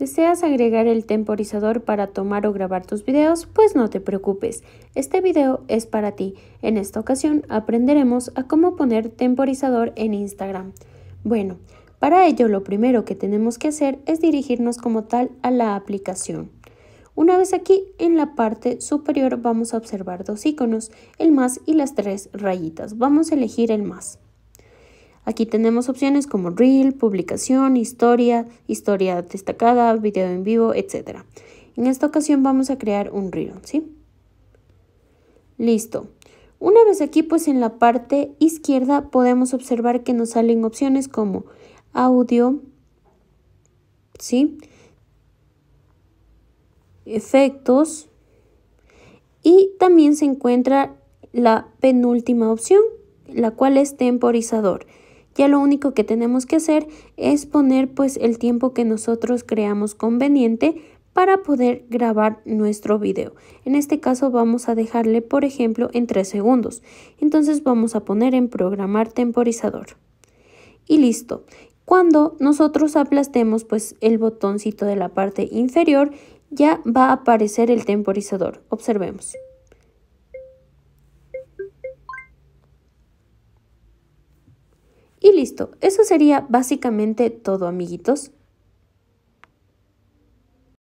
¿Deseas agregar el temporizador para tomar o grabar tus videos? Pues no te preocupes, este video es para ti. En esta ocasión aprenderemos a cómo poner temporizador en Instagram. Bueno, para ello lo primero que tenemos que hacer es dirigirnos como tal a la aplicación. Una vez aquí, en la parte superior vamos a observar dos iconos, el más y las tres rayitas. Vamos a elegir el más. Aquí tenemos opciones como reel, publicación, historia, historia destacada, video en vivo, etc. En esta ocasión vamos a crear un reel, ¿sí? Listo. Una vez aquí, pues en la parte izquierda podemos observar que nos salen opciones como audio, ¿sí? Efectos. Y también se encuentra la penúltima opción, la cual es temporizador. Ya lo único que tenemos que hacer es poner pues el tiempo que nosotros creamos conveniente para poder grabar nuestro video. En este caso vamos a dejarle por ejemplo en 3 segundos. Entonces vamos a poner en programar temporizador. Y listo. Cuando nosotros aplastemos pues el botoncito de la parte inferior ya va a aparecer el temporizador. Observemos. Y listo, eso sería básicamente todo amiguitos.